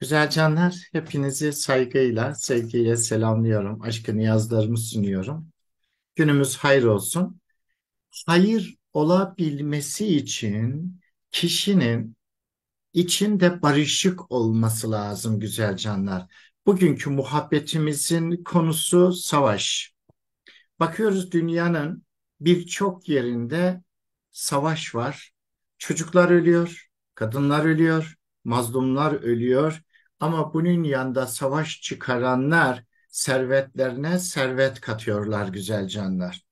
Güzel canlar, hepinizi saygıyla, sevgiyle selamlıyorum. Aşkını yazlarımı sunuyorum. Günümüz hayır olsun. Hayır olabilmesi için kişinin içinde barışık olması lazım güzel canlar. Bugünkü muhabbetimizin konusu savaş. Bakıyoruz dünyanın birçok yerinde savaş var. Çocuklar ölüyor, kadınlar ölüyor, mazlumlar ölüyor, ama bunun yanında savaş çıkaranlar servetlerine servet katıyorlar güzel canlar.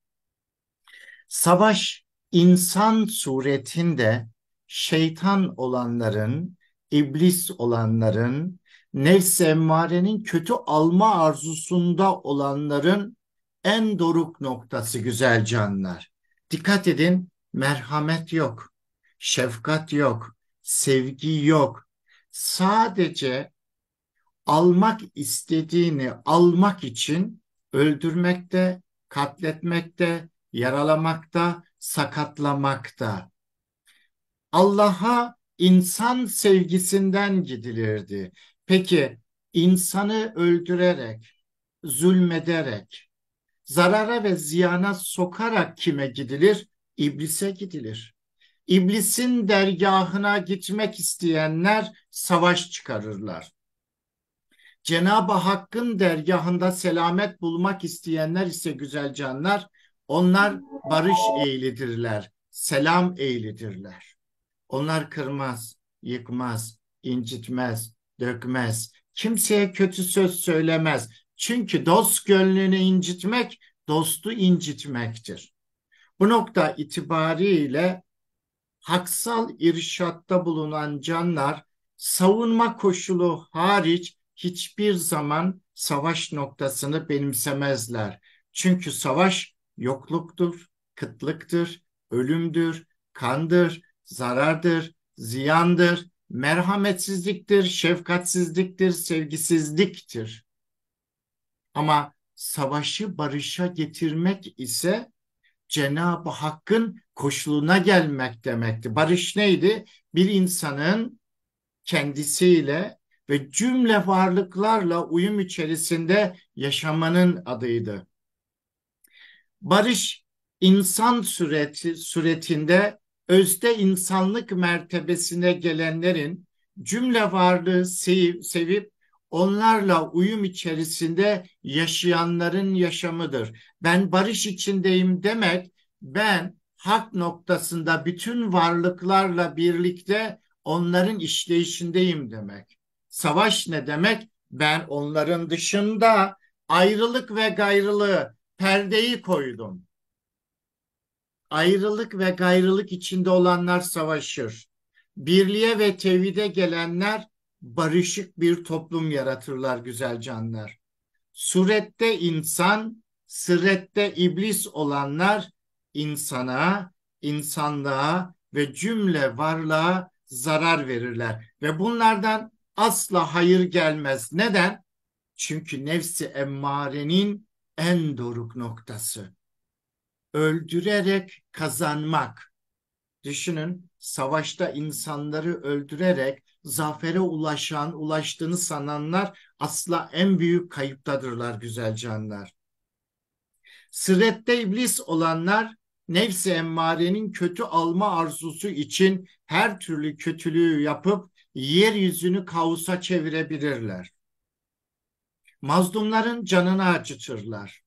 Savaş insan suretinde şeytan olanların, iblis olanların, nefs emmarenin kötü alma arzusunda olanların en doruk noktası güzel canlar. Dikkat edin merhamet yok, şefkat yok, sevgi yok. Sadece almak istediğini almak için öldürmekte, katletmekte, yaralamakta, sakatlamakta. Allah'a insan sevgisinden gidilirdi. Peki insanı öldürerek, zulmederek, zarara ve ziyana sokarak kime gidilir? İblise gidilir. İblisin dergahına gitmek isteyenler savaş çıkarırlar. Cenab-ı Hakk'ın dergahında selamet bulmak isteyenler ise güzel canlar, onlar barış eğilidirler, selam eğilidirler. Onlar kırmaz, yıkmaz, incitmez, dökmez. Kimseye kötü söz söylemez. Çünkü dost gönlünü incitmek, dostu incitmektir. Bu nokta itibariyle haksal irşatta bulunan canlar savunma koşulu hariç hiçbir zaman savaş noktasını benimsemezler. Çünkü savaş yokluktur, kıtlıktır, ölümdür, kandır, zarardır, ziyandır, merhametsizliktir, şefkatsizliktir, sevgisizliktir. Ama savaşı barışa getirmek ise Cenab-ı Hakk'ın koşuluna gelmek demekti. Barış neydi? Bir insanın kendisiyle ve cümle varlıklarla uyum içerisinde yaşamanın adıydı. Barış insan sureti suretinde özde insanlık mertebesine gelenlerin cümle varlığı sevip onlarla uyum içerisinde yaşayanların yaşamıdır. Ben barış içindeyim demek ben hak noktasında bütün varlıklarla birlikte onların işleyişindeyim demek. Savaş ne demek? Ben onların dışında ayrılık ve gayrılığı perdeyi koydum. Ayrılık ve gayrılık içinde olanlar savaşır. Birliğe ve tevhide gelenler barışık bir toplum yaratırlar güzel canlar. Surette insan, sırette iblis olanlar insana, insanlığa ve cümle varlığa zarar verirler. Ve bunlardan asla hayır gelmez. Neden? Çünkü nefsi emmarenin en doruk noktası. Öldürerek kazanmak. Düşünün savaşta insanları öldürerek zafere ulaşan, ulaştığını sananlar asla en büyük kayıptadırlar güzel canlar. Sırrette iblis olanlar nefsi emmarenin kötü alma arzusu için her türlü kötülüğü yapıp yeryüzünü kavusa çevirebilirler. Mazlumların canını acıtırlar.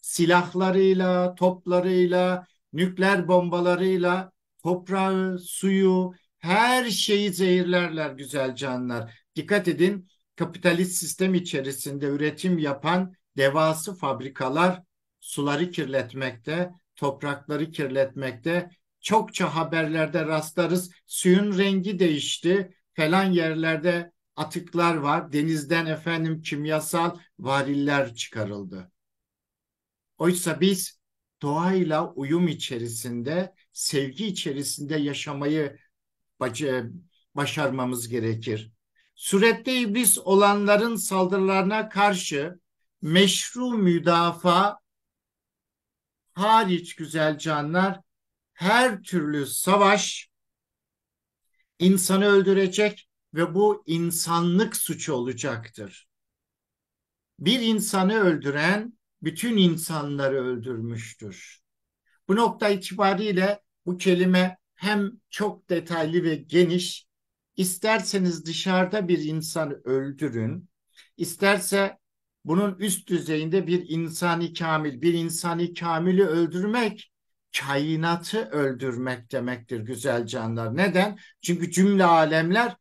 Silahlarıyla, toplarıyla, nükleer bombalarıyla toprağı, suyu, her şeyi zehirlerler güzel canlar. Dikkat edin kapitalist sistem içerisinde üretim yapan devası fabrikalar suları kirletmekte, toprakları kirletmekte. Çokça haberlerde rastlarız. Suyun rengi değişti falan yerlerde atıklar var. Denizden efendim kimyasal variller çıkarıldı. Oysa biz doğayla uyum içerisinde, sevgi içerisinde yaşamayı başarmamız gerekir. Surette iblis olanların saldırılarına karşı meşru müdafaa hariç güzel canlar her türlü savaş insanı öldürecek ve bu insanlık suçu olacaktır. Bir insanı öldüren bütün insanları öldürmüştür. Bu nokta itibariyle bu kelime hem çok detaylı ve geniş, isterseniz dışarıda bir insanı öldürün, isterse bunun üst düzeyinde bir insani kamil, bir insani kamili öldürmek kainatı öldürmek demektir güzel canlar. Neden? Çünkü cümle alemler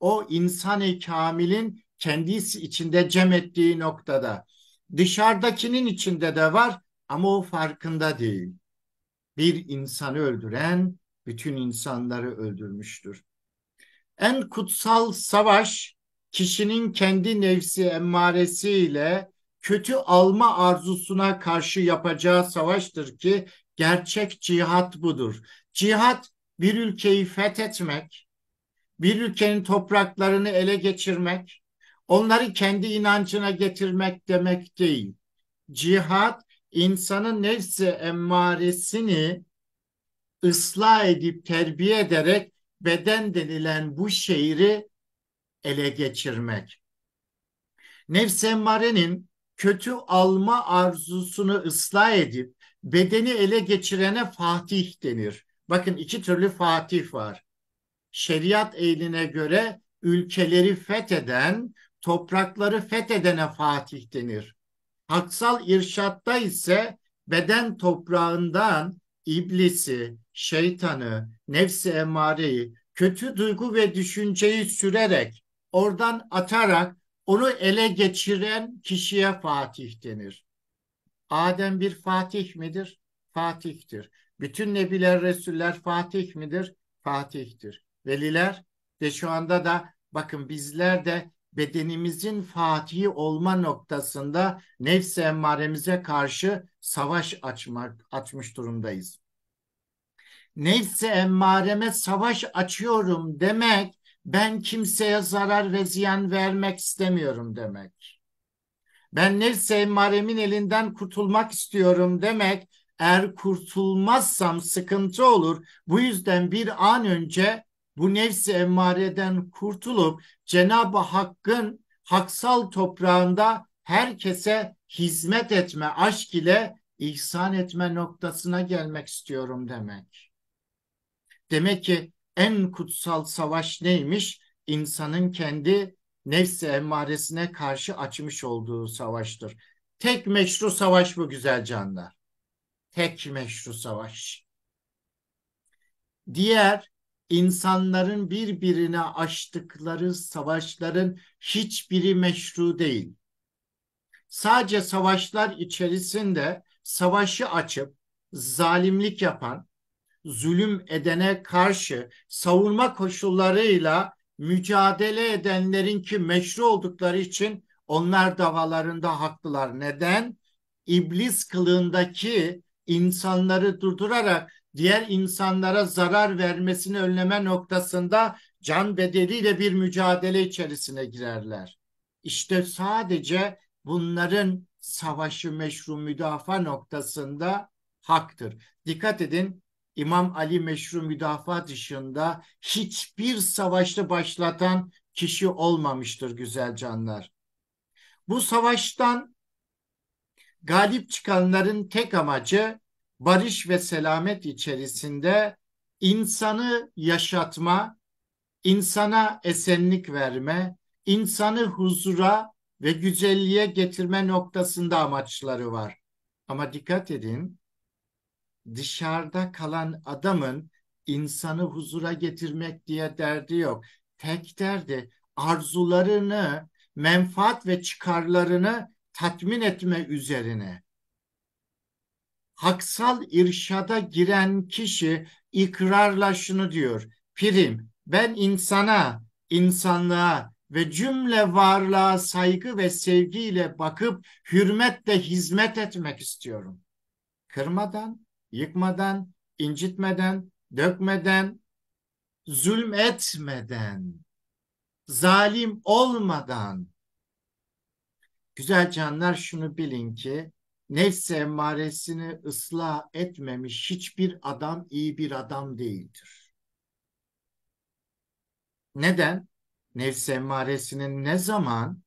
o insan-ı kamilin kendisi içinde cem ettiği noktada. Dışarıdakinin içinde de var ama o farkında değil. Bir insanı öldüren bütün insanları öldürmüştür. En kutsal savaş kişinin kendi nefsi emmaresiyle kötü alma arzusuna karşı yapacağı savaştır ki Gerçek cihat budur. Cihat bir ülkeyi fethetmek, bir ülkenin topraklarını ele geçirmek, onları kendi inancına getirmek demek değil. Cihat insanın nefsi emmaresini ıslah edip terbiye ederek beden denilen bu şehri ele geçirmek. Nefs emmarenin kötü alma arzusunu ıslah edip bedeni ele geçirene fatih denir. Bakın iki türlü fatih var. Şeriat eğiline göre ülkeleri fetheden, toprakları fethedene fatih denir. Haksal irşatta ise beden toprağından iblisi, şeytanı, nefsi emareyi, kötü duygu ve düşünceyi sürerek, oradan atarak onu ele geçiren kişiye fatih denir. Adem bir fatih midir? Fatih'tir. Bütün nebiler, resuller fatih midir? Fatih'tir. Veliler ve şu anda da bakın bizler de bedenimizin fatihi olma noktasında nefs emmaremize karşı savaş açmak açmış durumdayız. Nefse emmareme savaş açıyorum demek ben kimseye zarar ve ziyan vermek istemiyorum demek. Ben nefse emmaremin elinden kurtulmak istiyorum demek eğer kurtulmazsam sıkıntı olur. Bu yüzden bir an önce bu nefsi emmareden kurtulup Cenab-ı Hakk'ın haksal toprağında herkese hizmet etme, aşk ile ihsan etme noktasına gelmek istiyorum demek. Demek ki en kutsal savaş neymiş? İnsanın kendi nefsi emmaresine karşı açmış olduğu savaştır. Tek meşru savaş bu güzel canlar. Tek meşru savaş. Diğer insanların birbirine açtıkları savaşların hiçbiri meşru değil. Sadece savaşlar içerisinde savaşı açıp zalimlik yapan, zulüm edene karşı savunma koşullarıyla mücadele edenlerin ki meşru oldukları için onlar davalarında haklılar. Neden? İblis kılığındaki insanları durdurarak diğer insanlara zarar vermesini önleme noktasında can bedeliyle bir mücadele içerisine girerler. İşte sadece bunların savaşı meşru müdafaa noktasında haktır. Dikkat edin İmam Ali meşru müdafaa dışında hiçbir savaşta başlatan kişi olmamıştır güzel canlar. Bu savaştan galip çıkanların tek amacı barış ve selamet içerisinde insanı yaşatma, insana esenlik verme, insanı huzura ve güzelliğe getirme noktasında amaçları var. Ama dikkat edin, dışarıda kalan adamın insanı huzura getirmek diye derdi yok. Tek derdi arzularını, menfaat ve çıkarlarını tatmin etme üzerine. Haksal irşada giren kişi ikrarla şunu diyor. Pirim, ben insana, insanlığa ve cümle varlığa saygı ve sevgiyle bakıp hürmetle hizmet etmek istiyorum. Kırmadan, yıkmadan, incitmeden, dökmeden, zulm etmeden, zalim olmadan. Güzel canlar şunu bilin ki nefsi emmaresini ıslah etmemiş hiçbir adam iyi bir adam değildir. Neden? Nefsi emmaresinin ne zaman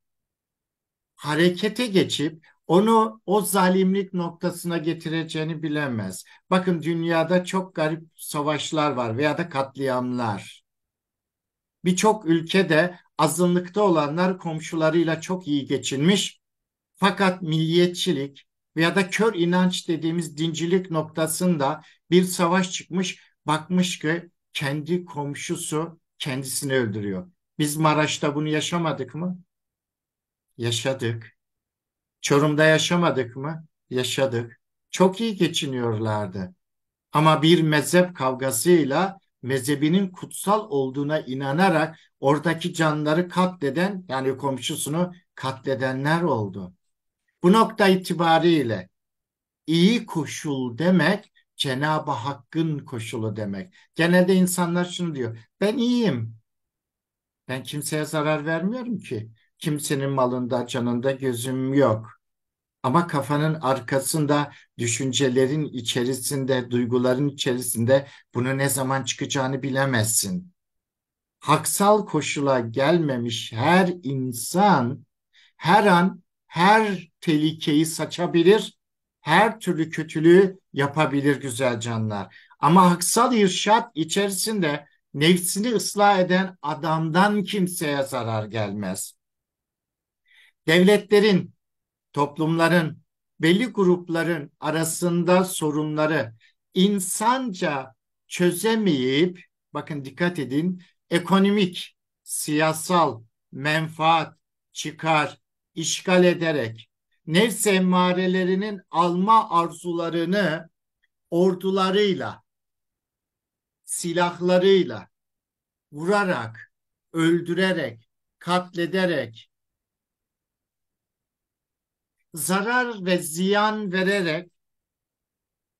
harekete geçip onu o zalimlik noktasına getireceğini bilemez. Bakın dünyada çok garip savaşlar var veya da katliamlar. Birçok ülkede azınlıkta olanlar komşularıyla çok iyi geçinmiş. Fakat milliyetçilik veya da kör inanç dediğimiz dincilik noktasında bir savaş çıkmış. Bakmış ki kendi komşusu kendisini öldürüyor. Biz Maraş'ta bunu yaşamadık mı? Yaşadık. Çorum'da yaşamadık mı? Yaşadık. Çok iyi geçiniyorlardı. Ama bir mezhep kavgasıyla mezhebinin kutsal olduğuna inanarak oradaki canları katleden yani komşusunu katledenler oldu. Bu nokta itibariyle iyi koşul demek Cenab-ı Hakk'ın koşulu demek. Genelde insanlar şunu diyor. Ben iyiyim. Ben kimseye zarar vermiyorum ki kimsenin malında, canında gözüm yok. Ama kafanın arkasında, düşüncelerin içerisinde, duyguların içerisinde bunu ne zaman çıkacağını bilemezsin. Haksal koşula gelmemiş her insan her an her tehlikeyi saçabilir, her türlü kötülüğü yapabilir güzel canlar. Ama haksal irşat içerisinde nefsini ıslah eden adamdan kimseye zarar gelmez devletlerin, toplumların, belli grupların arasında sorunları insanca çözemeyip, bakın dikkat edin, ekonomik, siyasal, menfaat, çıkar, işgal ederek nefs emmarelerinin alma arzularını ordularıyla, silahlarıyla vurarak, öldürerek, katlederek, zarar ve ziyan vererek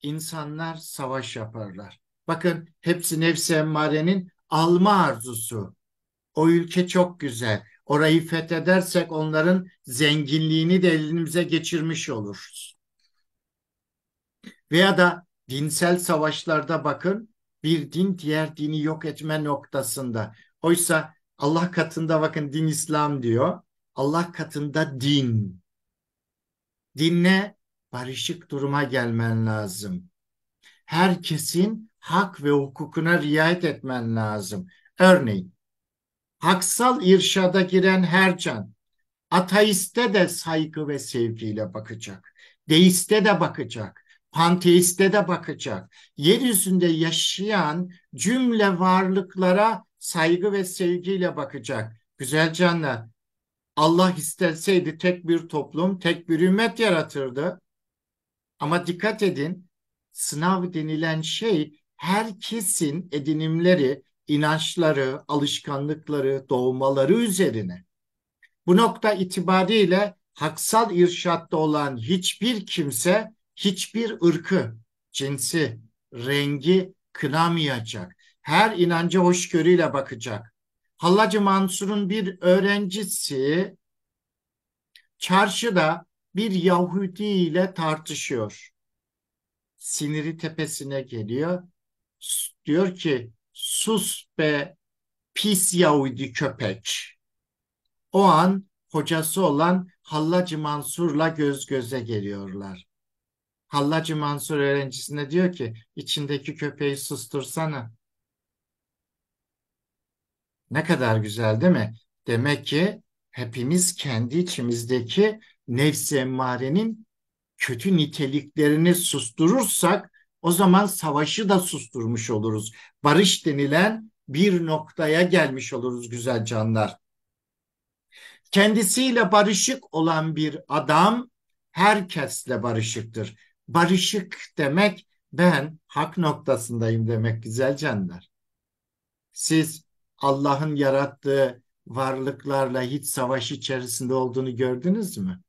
insanlar savaş yaparlar. Bakın hepsi nefsi emmarenin alma arzusu. O ülke çok güzel. Orayı fethedersek onların zenginliğini de elimize geçirmiş oluruz. Veya da dinsel savaşlarda bakın bir din diğer dini yok etme noktasında. Oysa Allah katında bakın din İslam diyor. Allah katında din dinle, barışık duruma gelmen lazım. Herkesin hak ve hukukuna riayet etmen lazım. Örneğin, haksal irşada giren her can, ateiste de saygı ve sevgiyle bakacak. Deiste de bakacak. Panteiste de bakacak. Yeryüzünde yaşayan cümle varlıklara saygı ve sevgiyle bakacak. Güzel canlar, Allah istenseydi tek bir toplum, tek bir ümmet yaratırdı. Ama dikkat edin, sınav denilen şey herkesin edinimleri, inançları, alışkanlıkları, doğmaları üzerine. Bu nokta itibariyle haksal irşatta olan hiçbir kimse hiçbir ırkı, cinsi, rengi kınamayacak. Her inanca hoşgörüyle bakacak. Hallacı Mansur'un bir öğrencisi çarşıda bir Yahudi ile tartışıyor. Siniri tepesine geliyor. Diyor ki sus be pis Yahudi köpek. O an hocası olan Hallacı Mansur'la göz göze geliyorlar. Hallacı Mansur öğrencisine diyor ki içindeki köpeği sustursana. Ne kadar güzel değil mi? Demek ki hepimiz kendi içimizdeki nefsi emmarenin kötü niteliklerini susturursak o zaman savaşı da susturmuş oluruz. Barış denilen bir noktaya gelmiş oluruz güzel canlar. Kendisiyle barışık olan bir adam herkesle barışıktır. Barışık demek ben hak noktasındayım demek güzel canlar. Siz Allah'ın yarattığı varlıklarla hiç savaş içerisinde olduğunu gördünüz mü?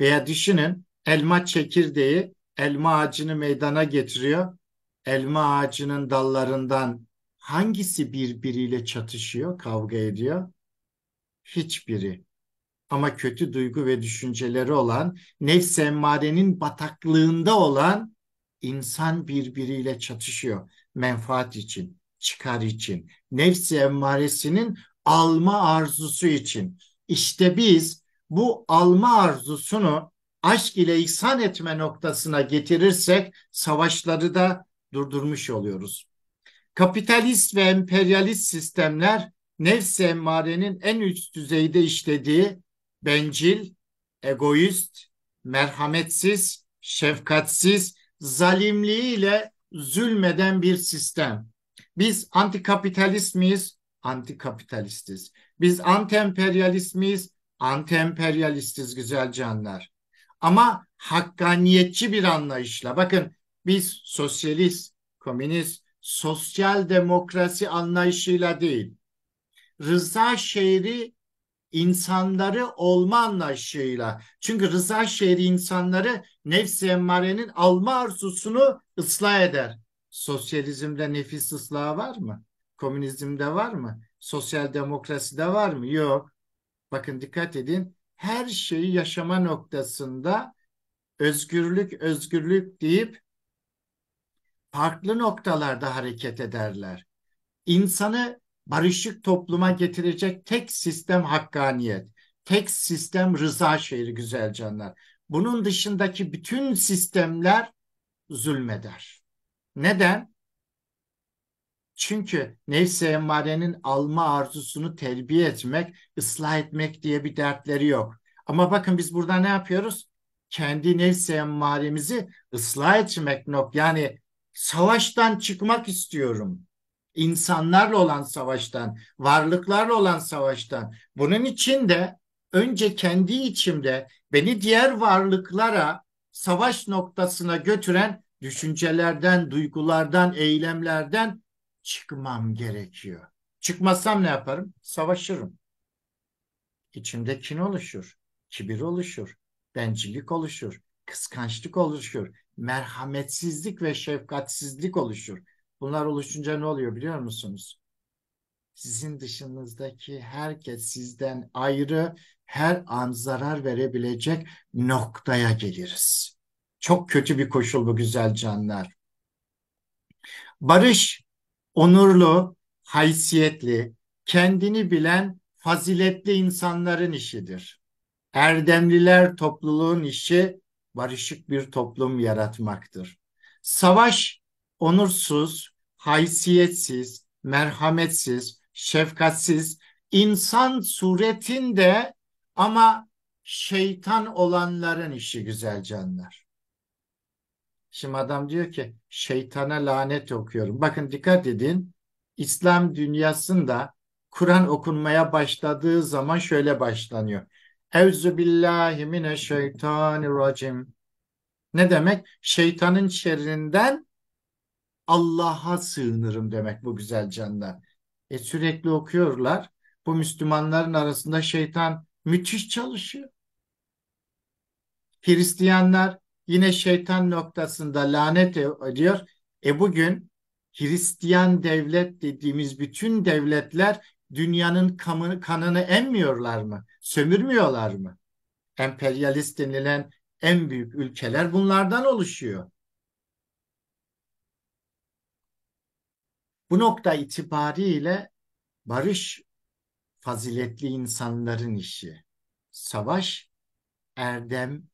Veya düşünün elma çekirdeği elma ağacını meydana getiriyor. Elma ağacının dallarından hangisi birbiriyle çatışıyor, kavga ediyor? Hiçbiri. Ama kötü duygu ve düşünceleri olan, nefs emmarenin bataklığında olan insan birbiriyle çatışıyor menfaat için çıkar için. Nefsi emmaresinin alma arzusu için. İşte biz bu alma arzusunu aşk ile ihsan etme noktasına getirirsek savaşları da durdurmuş oluyoruz. Kapitalist ve emperyalist sistemler nefsi emmarenin en üst düzeyde işlediği bencil, egoist, merhametsiz, şefkatsiz, zalimliğiyle zulmeden bir sistem. Biz antikapitalist miyiz? Antikapitalistiz. Biz antemperyalist miyiz? Antemperyalistiz güzel canlar. Ama hakkaniyetçi bir anlayışla. Bakın biz sosyalist, komünist, sosyal demokrasi anlayışıyla değil. Rıza Şehri insanları olma anlayışıyla. Çünkü Rıza Şehri insanları nefsi emmarenin alma arzusunu ıslah eder. Sosyalizmde nefis ıslahı var mı? Komünizmde var mı? Sosyal demokraside var mı? Yok. Bakın dikkat edin. Her şeyi yaşama noktasında özgürlük, özgürlük deyip farklı noktalarda hareket ederler. İnsanı barışçık topluma getirecek tek sistem hakkaniyet. Tek sistem rıza şehri güzel canlar. Bunun dışındaki bütün sistemler zulmeder. Neden? Çünkü nefsi emmarenin alma arzusunu terbiye etmek, ıslah etmek diye bir dertleri yok. Ama bakın biz burada ne yapıyoruz? Kendi nefsi emmaremizi ıslah etmek nok. Yani savaştan çıkmak istiyorum. İnsanlarla olan savaştan, varlıklarla olan savaştan. Bunun için de önce kendi içimde beni diğer varlıklara savaş noktasına götüren düşüncelerden, duygulardan, eylemlerden çıkmam gerekiyor. Çıkmazsam ne yaparım? Savaşırım. İçimde kin oluşur, kibir oluşur, bencillik oluşur, kıskançlık oluşur, merhametsizlik ve şefkatsizlik oluşur. Bunlar oluşunca ne oluyor biliyor musunuz? Sizin dışınızdaki herkes sizden ayrı her an zarar verebilecek noktaya geliriz. Çok kötü bir koşul bu güzel canlar. Barış, onurlu, haysiyetli, kendini bilen faziletli insanların işidir. Erdemliler topluluğun işi barışık bir toplum yaratmaktır. Savaş onursuz, haysiyetsiz, merhametsiz, şefkatsiz, insan suretinde ama şeytan olanların işi güzel canlar. Şimdi adam diyor ki şeytana lanet okuyorum. Bakın dikkat edin. İslam dünyasında Kur'an okunmaya başladığı zaman şöyle başlanıyor. Evzu billahi mineşşeytanirracim. Ne demek? Şeytanın şerrinden Allah'a sığınırım demek bu güzel canlar. E sürekli okuyorlar. Bu Müslümanların arasında şeytan müthiş çalışıyor. Hristiyanlar Yine şeytan noktasında lanet ediyor. E bugün Hristiyan devlet dediğimiz bütün devletler dünyanın kanını emmiyorlar mı? Sömürmüyorlar mı? Emperyalist denilen en büyük ülkeler bunlardan oluşuyor. Bu nokta itibariyle barış faziletli insanların işi. Savaş erdem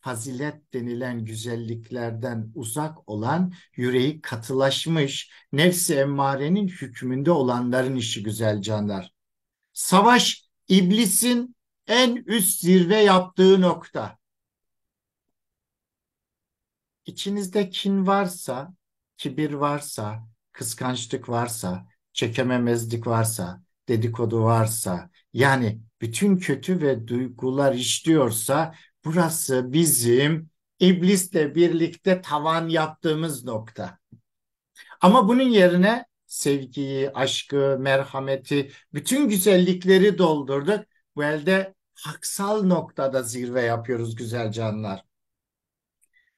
fazilet denilen güzelliklerden uzak olan yüreği katılaşmış nefsi emmarenin hükmünde olanların işi güzel canlar. Savaş iblisin en üst zirve yaptığı nokta. İçinizde kin varsa, kibir varsa, kıskançlık varsa, çekememezlik varsa, dedikodu varsa, yani bütün kötü ve duygular işliyorsa Burası bizim iblisle birlikte tavan yaptığımız nokta. Ama bunun yerine sevgiyi, aşkı, merhameti, bütün güzellikleri doldurduk. Bu elde haksal noktada zirve yapıyoruz güzel canlar.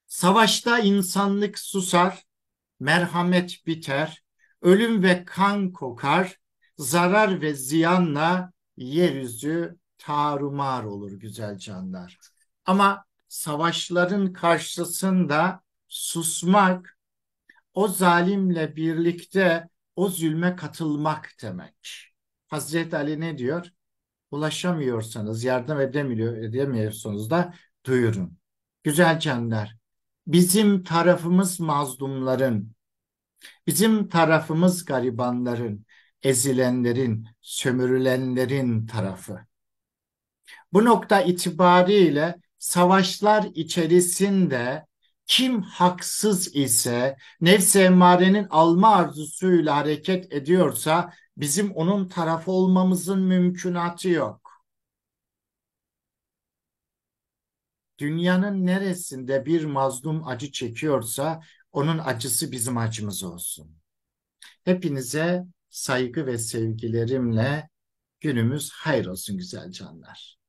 Savaşta insanlık susar, merhamet biter, ölüm ve kan kokar, zarar ve ziyanla yeryüzü tarumar olur güzel canlar. Ama savaşların karşısında susmak o zalimle birlikte o zulme katılmak demek. Hazreti Ali ne diyor? Ulaşamıyorsanız, yardım edemiyor, edemiyorsanız da duyurun. Güzel canlar, bizim tarafımız mazlumların, bizim tarafımız garibanların, ezilenlerin, sömürülenlerin tarafı. Bu nokta itibariyle savaşlar içerisinde kim haksız ise, nefs emmarenin alma arzusuyla hareket ediyorsa bizim onun tarafı olmamızın mümkünatı yok. Dünyanın neresinde bir mazlum acı çekiyorsa onun acısı bizim acımız olsun. Hepinize saygı ve sevgilerimle günümüz hayır olsun güzel canlar.